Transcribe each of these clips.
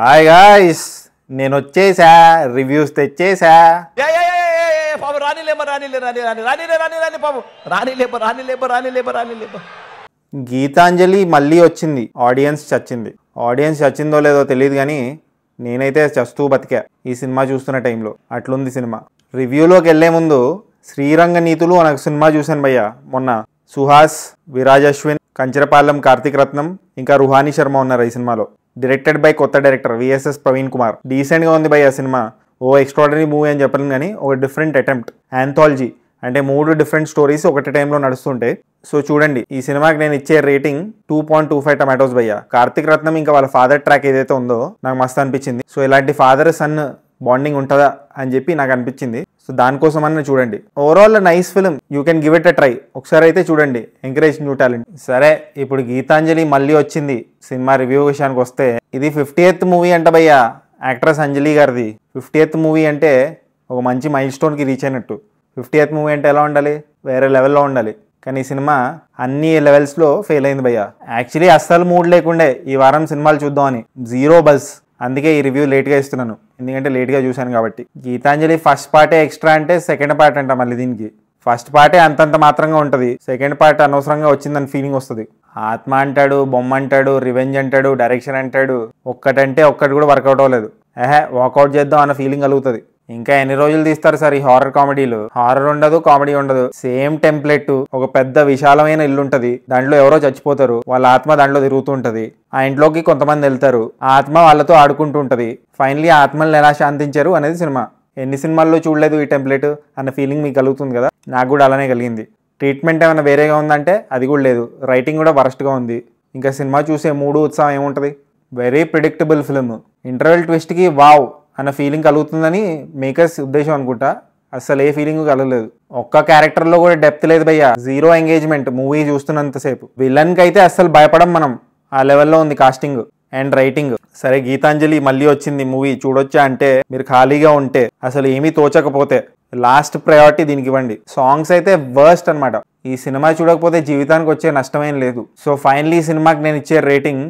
hi guys నేను వచ్చేసా reviews తెచ్చేసా పాపం రానిలేమో రానిలే రాని రాని రాని రాని రాని పాపం రానిలేమో రానిలేమో రానిలేమో రానిలేమో గీతాంజలి మళ్ళీ వచ్చింది ఆడియన్స్ చచ్చింది ఆడియన్స్ చచ్చిందో లేదో తెలియదు కానీ నేనైతే చస్తూ బతికా ఈ సినిమా చూస్తున్న టైంలో అట్లుంది సినిమా రివ్యూలోకి వెళ్లే ముందు శ్రీరంగ నీతులు అనొక సినిమా చూశాను భయ్య మొన్న సుహాస్ విరాజ్ అశ్విన్ కంచరపాలెం కార్తీక్ రత్నం ఇంకా రుహానీ శర్మ ఉన్నారు ఈ సినిమాలో డైరెక్టెడ్ బై కొత్త డైరెక్టర్ విఎస్ఎస్ ప్రవీణ్ కుమార్ డీసెంట్గా ఉంది బై ఆ సినిమా ఓ ఎక్స్ట్రాడనరీ మూవీ అని చెప్పలేను కానీ ఒక డిఫరెంట్ అటెంప్ట్ యాంథాలజీ అంటే మూడు డిఫరెంట్ స్టోరీస్ ఒకటి టైంలో నడుస్తుంటే సో చూడండి ఈ సినిమాకి నేను ఇచ్చే rating two point two five tomatoes భయ్య కార్తీక్ రత్నం ఇంకా వాళ్ళ ఫాదర్ ట్రాక్ ఏదైతే ఉందో నాకు మస్తు అనిపించింది సో ఇలాంటి ఫాదర్ సన్ బాండింగ్ ఉంటుందా అని చెప్పి నాకు అనిపించింది సో దానికోసం అన్న చూడండి overall nice film you can give it a try ఒకసారి అయితే చూడండి ఎంకరేజ్ న్యూ టాలెంట్ సరే ఇప్పుడు గీతాంజలి మళ్ళీ వచ్చింది సినిమా రివ్యూ విషయానికి వస్తే ఇది ఫిఫ్టీ ఎయిత్ మూవీ అంట భయ్యా యాక్ట్రెస్ అంజలి గారిది ఫిఫ్టీ ఎయిత్ మూవీ అంటే ఒక మంచి మైల్ స్టోన్కి రీచ్ అయినట్టు ఫిఫ్టీ ఎయిత్ మూవీ అంటే ఎలా ఉండాలి వేరే లెవెల్లో ఉండాలి కానీ ఈ సినిమా అన్ని లెవెల్స్లో ఫెయిల్ అయింది భయ్య యాక్చువల్లీ అస్సలు మూడ్ లేకుండే ఈ వారం సినిమాలు చూద్దామని జీరో బస్ అందుకే ఈ రివ్యూ లేట్గా ఇస్తున్నాను ఎందుకంటే లేట్గా చూశాను కాబట్టి గీతాంజలి ఫస్ట్ పార్టే ఎక్స్ట్రా అంటే సెకండ్ పార్ట్ అంట మళ్ళీ దీనికి ఫస్ట్ పార్టే అంతంత మాత్రంగా ఉంటుంది సెకండ్ పార్ట్ అనవసరంగా వచ్చిందని ఫీలింగ్ వస్తుంది ఆత్మ అంటాడు బొమ్మ అంటాడు రివెంజ్ అంటాడు డైరెక్షన్ అంటాడు ఒక్కటంటే ఒక్కటి కూడా వర్కౌట్ అవ్వలేదు ఏహే వర్కౌట్ చేద్దాం అన్న ఫీలింగ్ కలుగుతుంది ఇంకా ఎన్ని రోజులు తీస్తారు సార్ ఈ హారర్ కామెడీలు హారర్ ఉండదు కామెడీ ఉండదు సేమ్ టెంప్లెట్ ఒక పెద్ద విశాలమైన ఇల్లు ఉంటది దాంట్లో ఎవరో చచ్చిపోతారు వాళ్ళ ఆత్మ దాంట్లో తిరుగుతూ ఉంటది ఆ ఇంట్లోకి కొంతమంది వెళ్తారు ఆత్మ వాళ్ళతో ఆడుకుంటూ ఉంటది ఫైనలీ ఆత్మల్ని ఎలా శాంతించారు అనేది సినిమా ఎన్ని సినిమాల్లో చూడలేదు ఈ టెంప్లెట్ అన్న ఫీలింగ్ మీకు కలుగుతుంది కదా నాకు కూడా అలానే కలిగింది ట్రీట్మెంట్ ఏమైనా వేరేగా ఉందంటే అది కూడా లేదు రైటింగ్ కూడా వరస్ట్గా ఉంది ఇంకా సినిమా చూసే మూడు ఉత్సాహం ఏముంటుంది వెరీ ప్రిడిక్టబుల్ ఫిల్మ్ ఇంటర్వెల్ ట్విస్ట్కి వావ్ అన్న ఫీలింగ్ కలుగుతుందని మేకర్స్ ఉద్దేశం అనుకుంటా అసలు ఏ ఫీలింగ్ కలగలేదు ఒక్క క్యారెక్టర్లో కూడా డెప్త్ లేదు భయ్య జీరో ఎంగేజ్మెంట్ మూవీ చూస్తున్నంతసేపు విలన్కి అయితే అస్సలు భయపడం మనం ఆ లెవెల్లో ఉంది కాస్టింగ్ అండ్ రైటింగ్ సరే గీతాంజలి మళ్ళీ వచ్చింది మూవీ చూడొచ్చా అంటే మీరు ఖాళీగా ఉంటే అసలు ఏమీ తోచకపోతే లాస్ట్ ప్రయారిటీ దీనికి ఇవ్వండి సాంగ్స్ అయితే వర్స్ట్ అనమాట ఈ సినిమా చూడకపోతే జీవితానికి వచ్చే నష్టమేం లేదు సో ఫైనలీ సినిమాకి నేను ఇచ్చే rating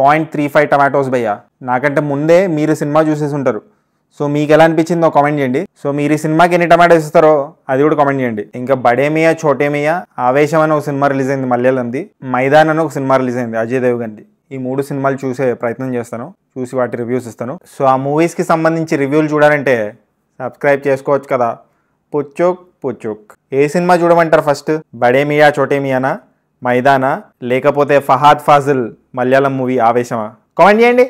point three five tomatoes భయ్య నాకంటే ముందే మీరు సినిమా చూసేసి ఉంటారు సో మీకు ఎలా అనిపించిందో కామెంట్ చేయండి సో మీరు ఈ సినిమాకి ఎన్ని టమాటోస్ ఇస్తారో అది కూడా కామెంట్ చేయండి ఇంకా బడేమియా చోటేమియా ఆవేశం అని ఒక సినిమా రిలీజ్ అయింది మలయాళంది మైదాన్ అని ఒక సినిమా రిలీజ్ అయింది అజయ్ దేవ్ గండి ఈ మూడు సినిమాలు చూసే ప్రయత్నం చేస్తాను చూసి వాటి రివ్యూస్ ఇస్తాను సో ఆ మూవీస్కి సంబంధించి రివ్యూలు చూడాలంటే సబ్స్క్రైబ్ చేసుకోవచ్చు కదా పుచ్చోక్ పుచ్చోక్ ఏ సినిమా చూడమంటారు ఫస్ట్ బడేమియా చోటేమియానా మైదానా లేకపోతే ఫహాద్ ఫాజిల్ మలయాళం మూవీ ఆవేశమా కామెంట్ చేయండి